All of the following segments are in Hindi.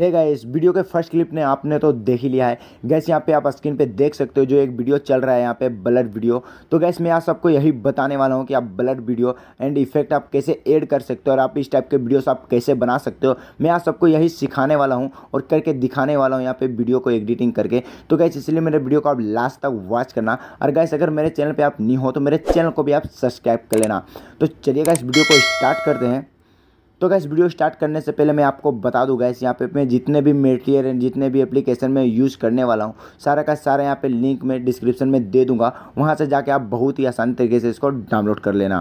है गाइस वीडियो के फर्स्ट क्लिप ने आपने तो देख ही लिया है गैस यहाँ पे आप स्क्रीन पे देख सकते हो जो एक वीडियो चल रहा है यहाँ पे ब्लड वीडियो तो गैस मैं आप सबको यही बताने वाला हूँ कि आप ब्लड वीडियो एंड इफेक्ट आप कैसे ऐड कर सकते हो और आप इस टाइप के वीडियोस आप कैसे बना सकते हो मैं आप सबको यही सिखाने वाला हूँ और करके दिखाने वाला हूँ यहाँ पर वीडियो को एडिटिंग करके तो गैस इसलिए मेरे वीडियो को आप लास्ट तक वॉच करना और गैस अगर मेरे चैनल पर आप नहीं हो तो मेरे चैनल को भी आप सब्सक्राइब कर लेना तो चलिए गैस वीडियो को स्टार्ट करते हैं तो गैस वीडियो स्टार्ट करने से पहले मैं आपको बता दूँ गैस यहाँ पे मैं जितने भी मेटेरियल हैं जितने भी एप्लीकेशन में यूज़ करने वाला हूँ सारा का सारा यहाँ पे लिंक मैं डिस्क्रिप्शन में दे दूँगा वहाँ से जाके आप बहुत ही आसान तरीके से इसको डाउनलोड कर लेना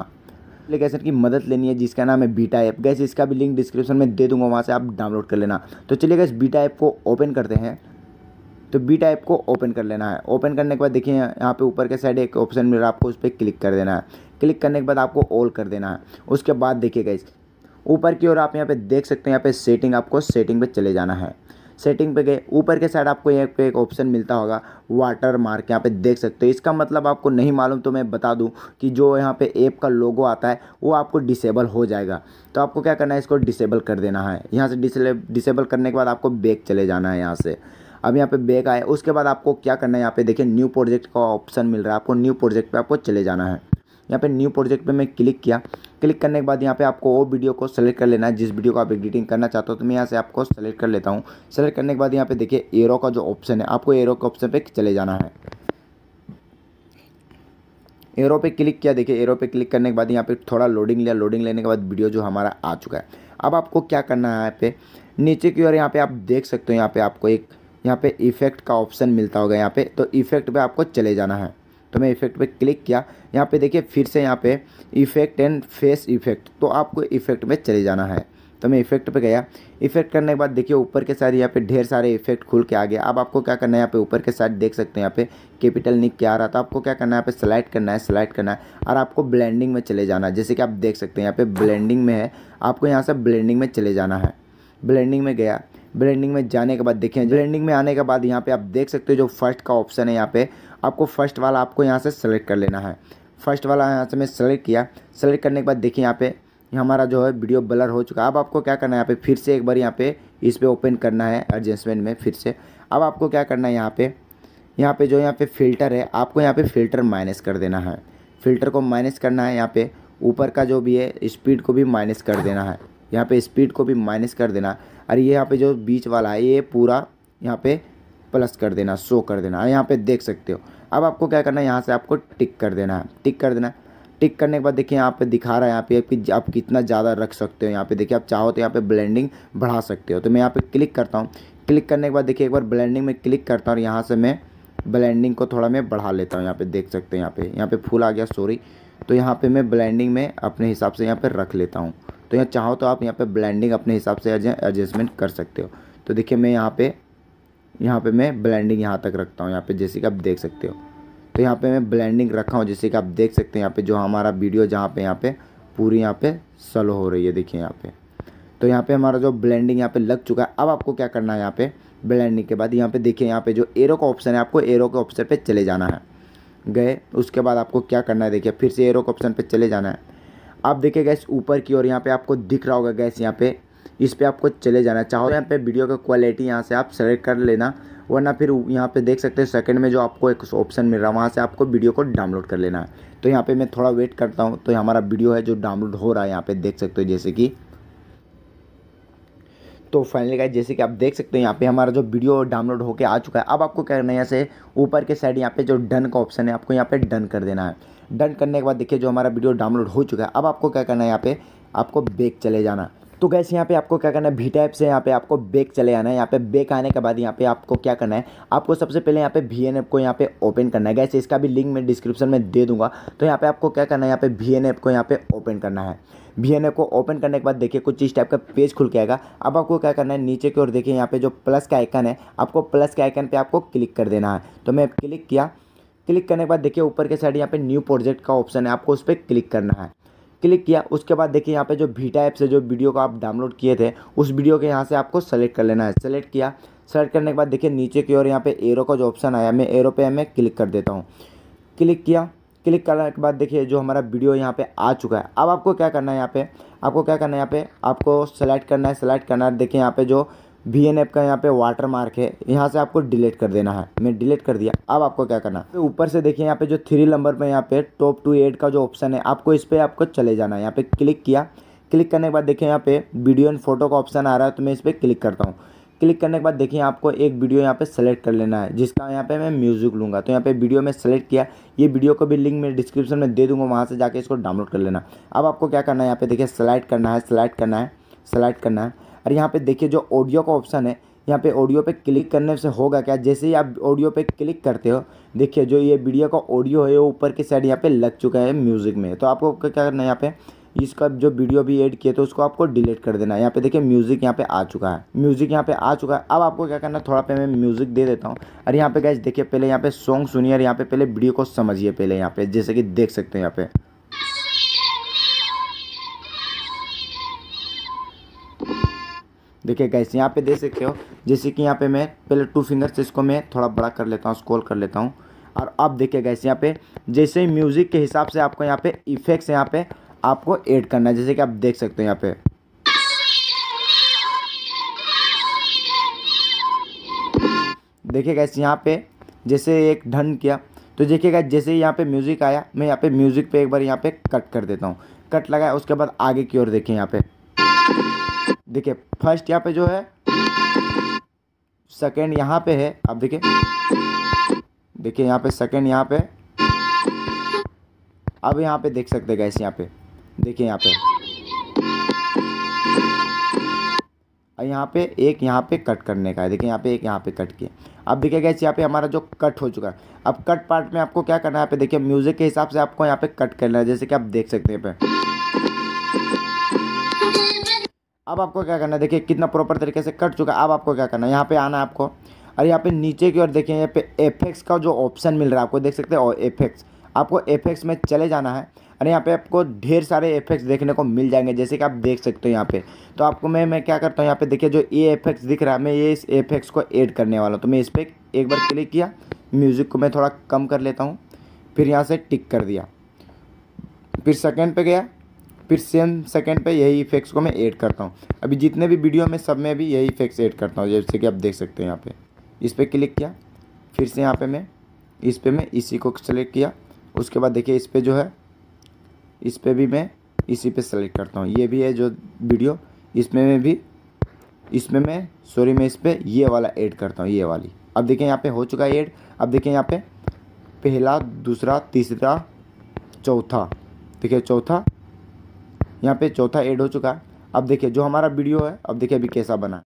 एप्लीकेशन की मदद लेनी है जिसका नाम है बीटा ऐप गैस इसका भी लिंक डिस्क्रिप्शन में दे दूँगा वहाँ से आप डाउनलोड कर लेना तो चलिए गैस बीटा ऐप को ओपन करते हैं तो बी टाइप को ओपन कर लेना है ओपन करने के बाद देखिए यहाँ पे ऊपर के साइड एक ऑप्शन मिल रहा है आपको उस पर क्लिक कर देना है क्लिक करने के बाद आपको ऑल कर देना है उसके बाद देखिए इस ऊपर की ओर आप यहाँ पे देख सकते हैं यहाँ पे सेटिंग आपको सेटिंग पे चले जाना है सेटिंग पे गए ऊपर के साइड आपको यहाँ पे एक ऑप्शन मिलता होगा वाटर मार्क यहाँ पे देख सकते हो इसका मतलब आपको नहीं मालूम तो मैं बता दूँ कि जो यहाँ पे ऐप का लोगो आता है वो आपको डिसेबल हो जाएगा तो आपको क्या करना है इसको डिसेबल कर देना है यहाँ से डिसेबल करने के बाद आपको बैक चले जाना है यहाँ से अब यहाँ पे बैक आए उसके बाद आपको क्या करना है यहाँ पे देखिए न्यू प्रोजेक्ट का ऑप्शन मिल रहा है आपको न्यू प्रोजेक्ट पे आपको चले जाना है यहाँ पे न्यू प्रोजेक्ट पे मैं क्लिक किया क्लिक करने के बाद यहाँ पे आपको वो वीडियो को सेलेक्ट कर लेना है जिस वीडियो को आप एडिटिंग करना चाहते हो तो मैं यहाँ से आपको सेलेक्ट कर लेता हूँ सेलेक्ट करने के बाद यहाँ पे देखिए एरो का जो ऑप्शन है आपको एरो के ऑप्शन पे चले जाना है एरो पे क्लिक किया देखिए एरो पे क्लिक करने के बाद यहाँ पे थोड़ा लोडिंग लिया लोडिंग लेने के बाद वीडियो जो हमारा आ चुका है अब आपको क्या करना है यहाँ पे नीचे की ओर यहाँ पे आप देख सकते हो यहाँ पे आपको एक यहाँ पे इफेक्ट का ऑप्शन मिलता होगा यहाँ पे तो इफेक्ट पे आपको चले जाना है तो मैं इफेक्ट पे क्लिक किया यहाँ पे देखिए फिर से यहाँ पे इफेक्ट एंड फेस इफेक्ट तो आपको इफेक्ट में चले जाना है तो मैं इफेक्ट पे गया इफेक्ट करने के बाद देखिए ऊपर के साइड यहाँ पे ढेर सारे इफेक्ट खुल के आ गए अब आपको क्या करना है यहाँ पे ऊपर के साइड देख सकते हैं यहाँ पे कैपिटल निक क्या आ रहा था आपको क्या करना है यहाँ पे स्लाइड करना है स्लाइड करना है और आपको ब्लेंडिंग में चले जाना है जैसे कि आप देख सकते हैं यहाँ पे ब्लेंडिंग में है आपको यहाँ से ब्लेंडिंग में चले जाना है ब्लेंडिंग में गया ब्रेंडिंग में जाने के बाद देखें ब्रेंडिंग में आने के बाद यहाँ पे आप देख सकते हो जो फर्स्ट का ऑप्शन है यहाँ पे आपको फर्स्ट वाला आपको यहाँ से सेलेक्ट कर लेना है फर्स्ट वाला यहाँ से मैं सेलेक्ट किया सेलेक्ट करने के बाद देखिए यहाँ पे हमारा जो है वीडियो ब्लर हो चुका है अब आपको क्या करना है यहाँ पे फिर से एक बार यहाँ पे इस पर ओपन करना है एडजस्टमेंट में फिर से अब आपको क्या करना है यहाँ पे यहाँ पे जो यहाँ पे फ़िल्टर है आपको यहाँ पे फ़िल्टर माइनस कर देना है फ़िल्टर को माइनस करना है यहाँ पे ऊपर का जो भी है स्पीड को भी माइनस कर देना है यहाँ पे स्पीड को भी माइनस कर देना और ये यहाँ पे जो बीच वाला है ये पूरा यहाँ पे प्लस कर देना शो कर देना यहाँ पे देख सकते हो अब आपको क्या करना है यहाँ से आपको टिक कर देना है टिक कर देना टिक करने के बाद देखिए यहाँ पे दिखा रहा है यहाँ पे कि आप कितना ज़्यादा रख सकते हो यहाँ पे देखिए आप चाहो तो यहाँ पे ब्लेंडिंग बढ़ा सकते हो तो मैं यहाँ पे क्लिक करता हूँ क्लिक करने के बाद देखिए एक बार ब्लेंडिंग में क्लिक करता हूँ और यहाँ से मैं ब्लेंडिंग को थोड़ा मैं बढ़ा लेता हूँ यहाँ पे देख सकते हैं यहाँ पे यहाँ पे फूल आ गया सॉरी तो यहाँ पे मैं ब्लेंडिंग में अपने हिसाब से यहाँ पे रख लेता हूँ तो यहाँ चाहो तो आप यहाँ पे ब्लेंडिंग अपने हिसाब से एडजस्टमेंट कर सकते हो तो देखिए मैं यहाँ पे यहाँ पे मैं ब्लेंडिंग यहाँ तक रखता हूँ यहाँ पे जैसे कि आप देख सकते हो तो यहाँ पे मैं ब्लेंडिंग रखा हूँ जैसे कि आप देख सकते हैं यहाँ पे जो हमारा वीडियो जहाँ पे यहाँ पे पूरी यहाँ पे स्लो हो रही है देखिए यहाँ पे तो यहाँ पे हमारा जो ब्लेंडिंग यहाँ पे लग चुका है अब आपको क्या करना है यहाँ पे ब्लेंडिंग के बाद यहाँ पे देखिए यहाँ पे जो एरो का ऑप्शन है आपको एरो के ऑप्शन पे चले जाना है गए उसके बाद आपको क्या करना है देखिए फिर से एरो के ऑप्शन पे चले जाना है आप देखिए गैस ऊपर की ओर यहाँ पे आपको दिख रहा होगा गैस यहाँ पे इस पर आपको चले जाना चाहो यहाँ पे वीडियो का क्वालिटी यहाँ से आप सेलेक्ट कर लेना वरना फिर यहाँ पे देख सकते हो सेकंड में जो आपको एक ऑप्शन मिल रहा है वहाँ से आपको वीडियो को डाउनलोड कर लेना है तो यहाँ पे मैं थोड़ा वेट करता हूँ तो हमारा वीडियो है जो डाउनलोड हो रहा है यहाँ पे देख सकते हो जैसे कि तो फाइनली गाइस जैसे कि आप देख सकते हो यहाँ पे हमारा जो वीडियो डाउनलोड होकर आ चुका है अब आपको क्या करना है यहाँ से ऊपर के साइड यहाँ पे जो डन का ऑप्शन है आपको यहाँ पे डन कर देना है डन करने के बाद देखिए जो हमारा वीडियो डाउनलोड हो चुका है अब आपको क्या करना है यहाँ पे आपको बेक चले जाना तो गैस यहाँ पे आपको क्या करना है भी टाइप से यहाँ पे आपको बेक चले आना है यहाँ पे बेक आने के बाद यहाँ पे आपको क्या करना है आपको सबसे पहले यहाँ पे भी एन ऐप को यहाँ पे ओपन करना है गैस इसका भी लिंक मैं डिस्क्रिप्शन में दे दूंगा तो यहाँ पे आपको क्या करना है यहाँ पे भी एन ऐप को यहाँ पे ओपन करना है भी एन ऐप को ओपन करने के बाद देखिए कुछ इस टाइप का पेज खुल के आएगा अब आपको क्या करना है नीचे की ओर देखिए यहाँ पे जो प्लस का आइकन है आपको प्लस के आइकन पर आपको क्लिक कर देना है तो मैं क्लिक किया क्लिक करने के बाद देखिए ऊपर के साइड यहाँ पे न्यू प्रोजेक्ट का ऑप्शन है आपको उस पर क्लिक करना है क्लिक किया उसके बाद देखिए यहाँ पे जो भीटा ऐप से जो वीडियो को आप डाउनलोड किए थे उस वीडियो के यहाँ से आपको सेलेक्ट कर लेना है सेलेक्ट किया सेलेक्ट करने के बाद देखिए नीचे की ओर यहाँ पे एरो का जो ऑप्शन आया मैं एरो पे मैं क्लिक कर देता हूँ क्लिक किया क्लिक करने के बाद देखिए जो हमारा वीडियो यहाँ पर आ चुका है अब आपको क्या करना है यहाँ पर आपको क्या करना है यहाँ पे आपको सेलेक्ट करना है सेलेक्ट करना है देखिए यहाँ पर जो वी एन एफ का यहाँ पे वाटर मार्क है यहाँ से आपको डिलीट कर देना है मैं डिलीट कर दिया अब आपको क्या करना है ऊपर से देखिए यहाँ पे जो थ्री नंबर पे यहाँ पे टॉप टू एट का जो ऑप्शन है आपको इस पर आपको चले जाना है यहाँ पे क्लिक किया क्लिक करने के बाद देखिए यहाँ पे वीडियो एंड फोटो का ऑप्शन आ रहा है तो मैं इस पर क्लिक करता हूँ क्लिक करने के बाद देखिए आपको एक वीडियो यहाँ पे सेलेक्ट कर लेना है जिसका यहाँ पे मैं म्यूज़िक लूँगा तो यहाँ पे वीडियो में सेलेक्ट किया ये वीडियो को भी लिंक मैं डिस्क्रिप्शन में दे दूँगा वहाँ से जाके इसको डाउनलोड कर लेना अब आपको क्या करना है यहाँ पे देखिए सेलेक्ट करना है सेलेक्ट करना है सेलेक्ट करना है और यहाँ पे देखिए जो ऑडियो का ऑप्शन है यहाँ पे ऑडियो पे क्लिक करने से होगा क्या जैसे ही आप ऑडियो पे क्लिक करते हो देखिए जो ये वीडियो का ऑडियो है वो ऊपर की साइड यहाँ पे लग चुका है म्यूज़िक में तो आपको क्या करना है यहाँ पे इसका जो वीडियो भी एड किया तो उसको आपको डिलीट कर देना है यहाँ पे देखिए म्यूज़िक यहाँ पे आ चुका है म्यूज़िक यहाँ पे आ चुका है अब आपको क्या करना है थोड़ा पे मैं म्यूज़िक दे देता हूँ और यहाँ पे गैस देखिए पहले यहाँ पे सॉन्ग सुनिए और यहाँ पे पहले वीडियो को समझिए पहले यहाँ पे जैसे कि देख सकते हैं यहाँ पे देखिए गैस यहाँ पे देख सकते हो जैसे कि यहाँ पे मैं पहले टू फिंगर से इसको मैं थोड़ा बड़ा कर लेता हूँ स्क्रॉल कर लेता हूँ और अब देखिए गैस यहाँ पे जैसे ही म्यूज़िक के हिसाब से आपको यहाँ पे इफेक्ट्स यहाँ पे आपको ऐड करना है जैसे कि आप देख सकते हो यहाँ पे देखिए गैस यहाँ पे जैसे एक ढंड किया तो देखिएगा जैसे ही यहाँ पे म्यूज़िक आया मैं यहाँ पे म्यूज़िक पे एक बार यहाँ पे कट कर देता हूँ कट लगाया उसके बाद आगे की ओर देखिए यहाँ पे देखिए फर्स्ट यहाँ पे जो है सेकेंड यहाँ पे है आप देखिए देखिए यहाँ पे सेकेंड यहाँ पे अब यहाँ पे देख सकते गैस यहाँ पे देखिए यहाँ पे और यहाँ पे एक यहाँ पे कट करने का है देखिए यहाँ पे एक यहाँ पे कट किया अब देखिए गैस यहाँ पे हमारा जो कट हो चुका है अब कट पार्ट में आपको क्या करना है यहाँ पे देखिए म्यूज़िक के हिसाब से आपको यहाँ पे कट करना है जैसे कि आप देख सकते हैं यहाँ पे अब आपको क्या करना है देखिए कितना प्रॉपर तरीके से कट चुका है अब आपको क्या करना है यहाँ पे आना है आपको और यहाँ पे नीचे की ओर देखिए यहाँ पे एफेक्स का जो ऑप्शन मिल रहा है आपको देख सकते हो एफेक्स आपको एफेक्स में चले जाना है और यहाँ पे आपको ढेर सारे एफेक्ट्स देखने को मिल जाएंगे जैसे कि आप देख सकते हो यहाँ पे तो आपको मैं मैं क्या करता हूँ यहाँ पे देखिए जो ये एफेक्ट्स दिख रहा है मैं ये इस एफेक्ट्स को ऐड करने वाला हूँ तो मैं इस पर एक बार क्लिक किया म्यूज़िक को मैं थोड़ा कम कर लेता हूँ फिर यहाँ से टिक कर दिया फिर सेकेंड पे गया फिर सेम सेकेंड पे यही इफेक्ट्स को मैं ऐड करता हूँ अभी जितने भी वीडियो में सब में भी यही इफेक्ट्स ऐड करता हूँ जैसे कि आप देख सकते हैं यहाँ पे इस पर क्लिक किया फिर से यहाँ पे मैं इस पर मैं इसी को सेलेक्ट किया उसके बाद देखिए इस पर जो है इस पर भी मैं इसी पे सेलेक्ट करता हूँ ये भी है जो वीडियो इसमें मैं भी इसमें मैं सॉरी मैं इस पर ये वाला ऐड करता हूँ ये वाली अब देखें यहाँ पे हो चुका है ऐड अब देखें यहाँ पे पहला दूसरा तीसरा चौथा देखिए चौथा यहाँ पे चौथा ऐड हो चुका अब देखिए जो हमारा वीडियो है अब देखिए अभी कैसा बना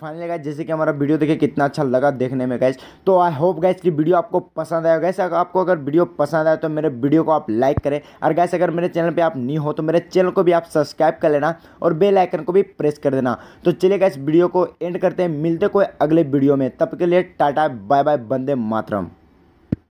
फाइनली गाइस जैसे कि हमारा वीडियो देखे कितना अच्छा लगा देखने में गैस तो आई होप गैस कि वीडियो आपको पसंद आया गैस अगर आपको अगर वीडियो पसंद आया तो मेरे वीडियो को आप लाइक करें और गैस अगर मेरे चैनल पे आप नहीं हो तो मेरे चैनल को भी आप सब्सक्राइब कर लेना और बेल आइकन को भी प्रेस कर देना तो चलिए गैस वीडियो को एंड करते हैं मिलते कोई अगले वीडियो में तब के लिए टाटा बाय बाय बंदे मातरम